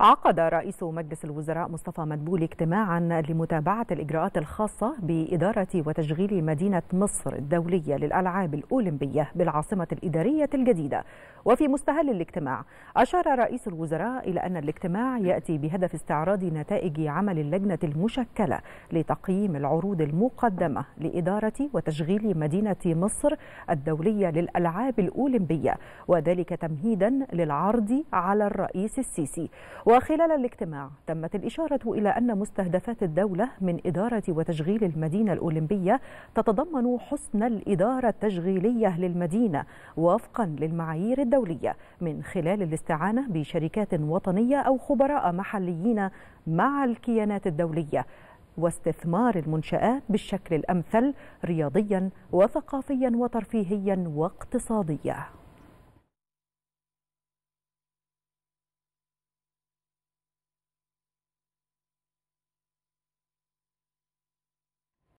عقد رئيس مجلس الوزراء مصطفى مدبول اجتماعا لمتابعة الإجراءات الخاصة بإدارة وتشغيل مدينة مصر الدولية للألعاب الأولمبية بالعاصمة الإدارية الجديدة وفي مستهل الاجتماع أشار رئيس الوزراء إلى أن الاجتماع يأتي بهدف استعراض نتائج عمل اللجنة المشكلة لتقييم العروض المقدمة لإدارة وتشغيل مدينة مصر الدولية للألعاب الأولمبية وذلك تمهيدا للعرض على الرئيس السيسي وخلال الاجتماع تمت الإشارة إلى أن مستهدفات الدولة من إدارة وتشغيل المدينة الأولمبية تتضمن حسن الإدارة التشغيلية للمدينة وفقا للمعايير الدولية من خلال الاستعانة بشركات وطنية أو خبراء محليين مع الكيانات الدولية واستثمار المنشآت بالشكل الأمثل رياضيا وثقافيا وترفيهيا واقتصاديا